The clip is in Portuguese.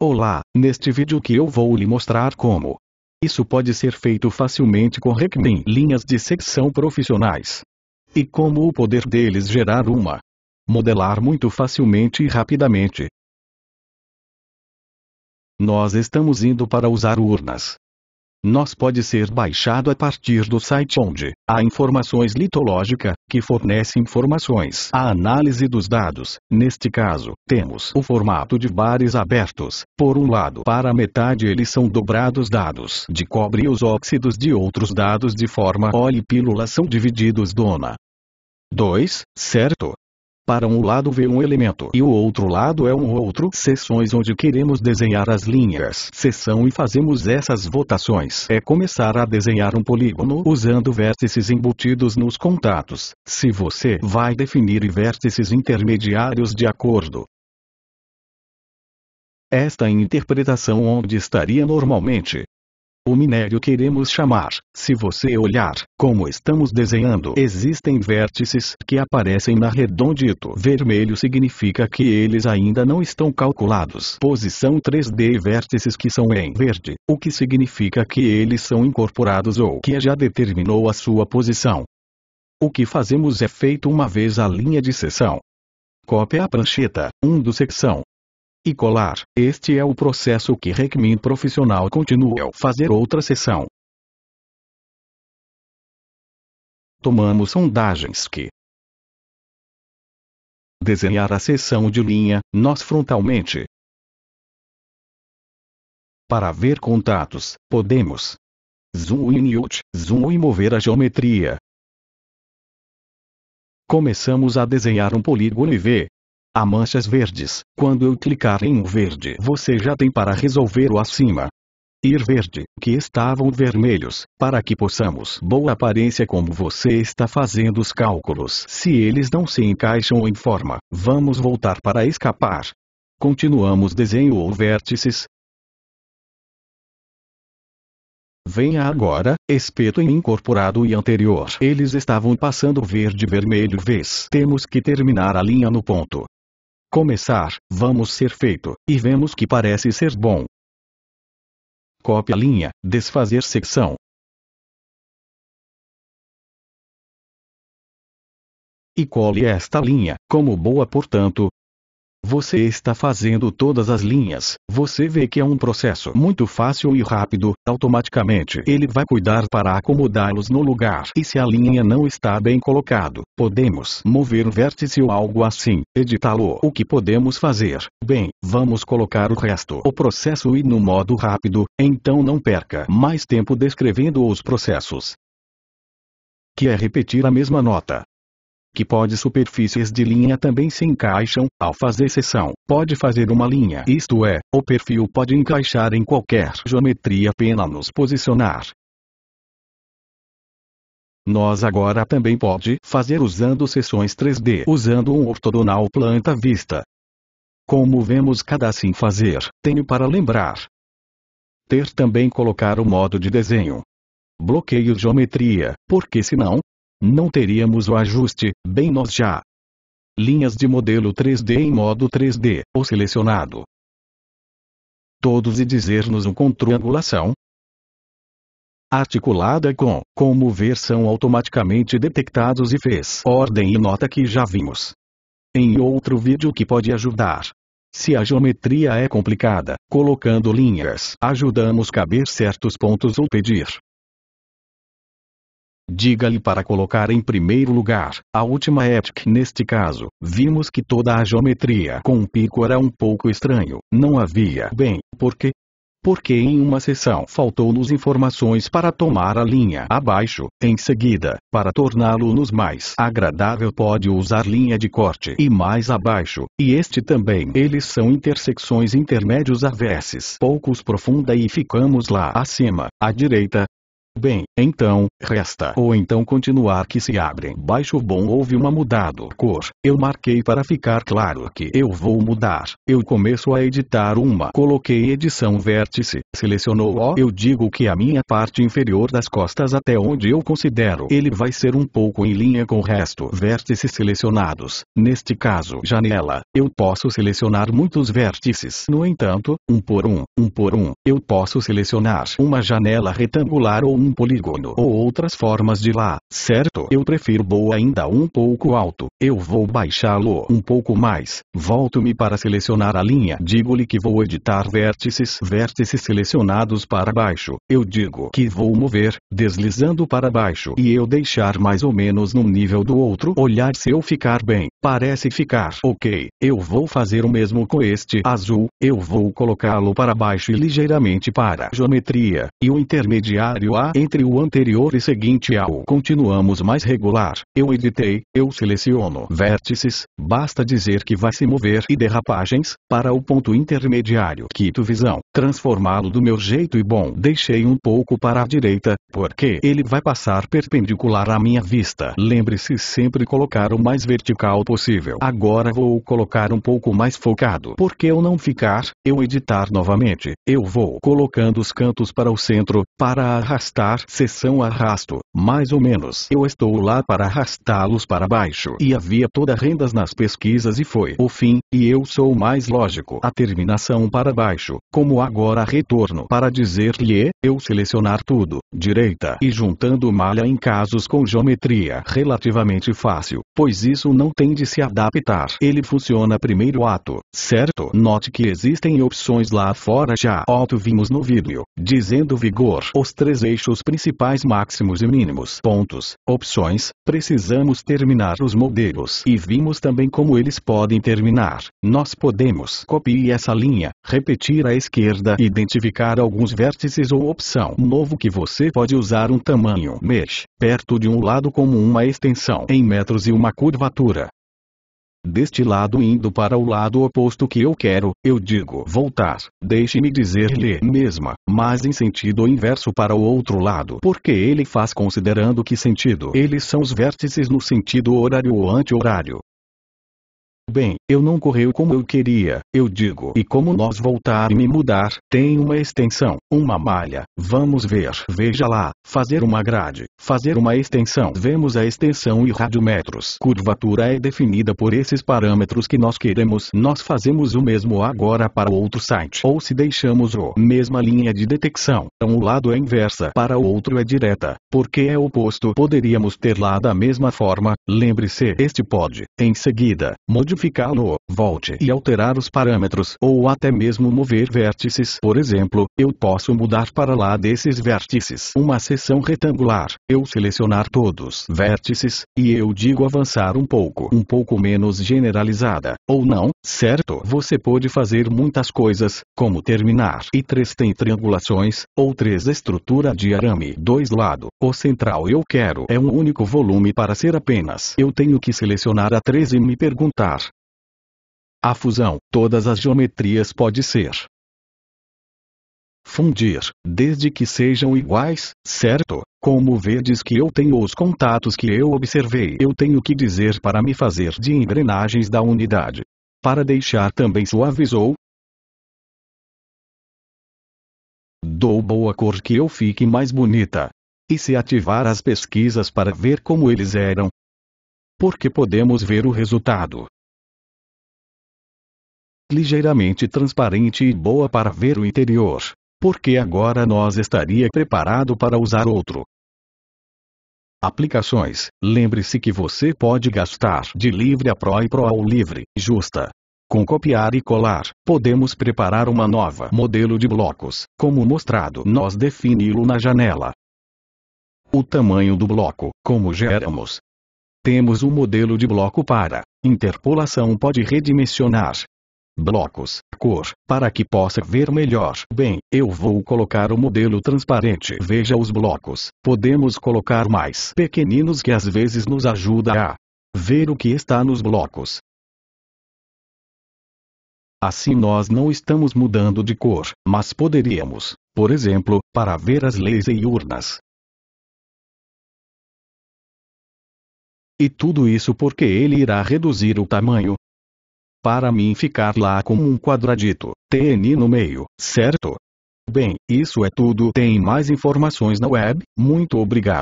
Olá, neste vídeo que eu vou lhe mostrar como. Isso pode ser feito facilmente com Recmin linhas de secção profissionais. E como o poder deles gerar uma. Modelar muito facilmente e rapidamente. Nós estamos indo para usar urnas nós pode ser baixado a partir do site onde há informações litológica, que fornece informações à análise dos dados. Neste caso, temos o formato de bares abertos. Por um lado, para metade eles são dobrados dados de cobre e os óxidos de outros dados de forma óleo pílula são divididos dona. 2, certo? Para um lado vê um elemento e o outro lado é um outro. Seções onde queremos desenhar as linhas. Seção e fazemos essas votações. É começar a desenhar um polígono usando vértices embutidos nos contatos. Se você vai definir vértices intermediários de acordo esta interpretação onde estaria normalmente, o minério queremos chamar. Se você olhar, como estamos desenhando, existem vértices que aparecem na redondito. Vermelho significa que eles ainda não estão calculados. Posição 3D vértices que são em verde, o que significa que eles são incorporados ou que já determinou a sua posição. O que fazemos é feito uma vez a linha de seção. Cópia a prancheta, 1 do secção, e colar. Este é o processo que Recmin profissional continua ao fazer outra sessão. Tomamos sondagens que desenhar a seção de linha, nós frontalmente. Para ver contatos, podemos zoom in e out, zoom e mover a geometria. Começamos a desenhar um polígono e ver a manchas verdes. Quando eu clicar em um verde você já tem para resolver o acima. Ir verde, que estavam vermelhos, para que possamos boa aparência como você está fazendo os cálculos. Se eles não se encaixam em forma, vamos voltar para escapar. Continuamos desenho ou vértices. Venha agora, espeto em incorporado e anterior. Eles estavam passando verde vermelho vez. Temos que terminar a linha no ponto começar, vamos ser feito, e vemos que parece ser bom. a linha, desfazer secção. E cole esta linha, como boa portanto, você está fazendo todas as linhas, você vê que é um processo muito fácil e rápido, automaticamente ele vai cuidar para acomodá-los no lugar. E se a linha não está bem colocado, podemos mover o vértice ou algo assim, editá-lo. O que podemos fazer? Bem, vamos colocar o resto. O processo e no modo rápido, então não perca mais tempo descrevendo os processos. Que é repetir a mesma nota que pode superfícies de linha também se encaixam, ao fazer seção, pode fazer uma linha isto é, o perfil pode encaixar em qualquer geometria pena nos posicionar. Nós agora também pode fazer usando seções 3D usando um ortogonal planta vista. Como vemos cada assim fazer, tenho para lembrar. Ter também colocar o modo de desenho. Bloqueio geometria, porque senão, não teríamos o ajuste, bem nós já. Linhas de modelo 3D em modo 3D, ou selecionado. Todos e dizer-nos um com angulação articulada com, como ver são automaticamente detectados e fez ordem e nota que já vimos. Em outro vídeo que pode ajudar. Se a geometria é complicada, colocando linhas, ajudamos caber certos pontos ou pedir Diga-lhe para colocar em primeiro lugar, a última ética neste caso, vimos que toda a geometria com o pico era um pouco estranho, não havia bem, porque porque em uma sessão faltou-nos informações para tomar a linha abaixo, em seguida, para torná-lo-nos mais agradável pode usar linha de corte e mais abaixo, e este também. Eles são intersecções intermédios avesses poucos profunda e ficamos lá acima, à direita, Bem, então, resta ou então continuar que se abre baixo bom houve uma mudado cor, eu marquei para ficar claro que eu vou mudar, eu começo a editar uma coloquei edição vértice, selecionou o eu digo que a minha parte inferior das costas até onde eu considero ele vai ser um pouco em linha com o resto vértices selecionados, neste caso janela, eu posso selecionar muitos vértices no entanto, um por um, um por um, eu posso selecionar uma janela retangular ou um um polígono ou outras formas de lá, certo? Eu prefiro boa ainda um pouco alto, eu vou baixá-lo um pouco mais, volto-me para selecionar a linha. Digo-lhe que vou editar vértices, vértices selecionados para baixo, eu digo que vou mover, deslizando para baixo e eu deixar mais ou menos no nível do outro olhar se eu ficar bem, parece ficar ok, eu vou fazer o mesmo com este azul, eu vou colocá-lo para baixo e ligeiramente para geometria, e o intermediário A entre o anterior e seguinte ao continuamos mais regular, eu editei, eu seleciono vértices, basta dizer que vai se mover e derrapagens, para o ponto intermediário quito visão, transformá-lo do meu jeito e bom deixei um pouco para a direita, porque ele vai passar perpendicular à minha vista. Lembre-se sempre colocar o mais vertical possível. Agora vou colocar um pouco mais focado. Porque eu não ficar, eu editar novamente, eu vou colocando os cantos para o centro, para arrastar arrastar arrasto, mais ou menos. Eu estou lá para arrastá-los para baixo. E havia toda rendas nas pesquisas e foi o fim, e eu sou mais lógico. A terminação para baixo, como agora retorno para dizer-lhe, eu selecionar tudo, direita e juntando malha em casos com geometria relativamente fácil, pois isso não tem de se adaptar. Ele funciona primeiro ato, certo? Note que existem opções lá fora já. Otto vimos no vídeo, dizendo vigor. Os três eixos os principais máximos e mínimos pontos, opções, precisamos terminar os modelos e vimos também como eles podem terminar. Nós podemos copiar essa linha, repetir à esquerda e identificar alguns vértices ou opção novo que você pode usar um tamanho mesh, perto de um lado como uma extensão em metros e uma curvatura, deste lado indo para o lado oposto que eu quero, eu digo voltar, deixe-me dizer-lhe mesma, mas em sentido inverso para o outro lado, porque ele faz considerando que sentido eles são os vértices no sentido horário ou anti-horário. Bem, eu não correu como eu queria, eu digo. E como nós voltar e me mudar, tem uma extensão, uma malha, vamos ver. Veja lá, fazer uma grade, fazer uma extensão. Vemos a extensão e radiometros. Curvatura é definida por esses parâmetros que nós queremos. Nós fazemos o mesmo agora para outro site. Ou se deixamos o mesma linha de detecção, um então lado é inversa para o outro é direta, porque é oposto. Poderíamos ter lá da mesma forma, lembre-se, este pode, em seguida, modificá-lo volte e alterar os parâmetros ou até mesmo mover vértices. Por exemplo, eu posso mudar para lá desses vértices uma seção retangular, eu selecionar todos vértices, e eu digo avançar um pouco, um pouco menos generalizada, ou não, certo? Você pode fazer muitas coisas, como terminar e três tem triangulações, ou três estrutura de arame dois lado, o central eu quero é um único volume para ser apenas. Eu tenho que selecionar a 3 e me perguntar, a fusão, todas as geometrias pode ser fundir, desde que sejam iguais, certo? Como vedes que eu tenho os contatos que eu observei, eu tenho que dizer para me fazer de engrenagens da unidade. Para deixar também suavizou. Dou boa cor que eu fique mais bonita. E se ativar as pesquisas para ver como eles eram? Porque podemos ver o resultado ligeiramente transparente e boa para ver o interior. Porque agora nós estaria preparado para usar outro. Aplicações. Lembre-se que você pode gastar de livre a pró e pró ao livre, justa. Com copiar e colar, podemos preparar uma nova modelo de blocos, como mostrado nós defini-lo na janela. O tamanho do bloco, como geramos. Temos um modelo de bloco para interpolação pode redimensionar, blocos, cor, para que possa ver melhor. Bem, eu vou colocar o modelo transparente. Veja os blocos, podemos colocar mais pequeninos que às vezes nos ajuda a ver o que está nos blocos. Assim nós não estamos mudando de cor, mas poderíamos, por exemplo, para ver as leis e urnas. E tudo isso porque ele irá reduzir o tamanho, para mim ficar lá como um quadradito, TN no meio, certo? Bem, isso é tudo. Tem mais informações na web. Muito obrigado.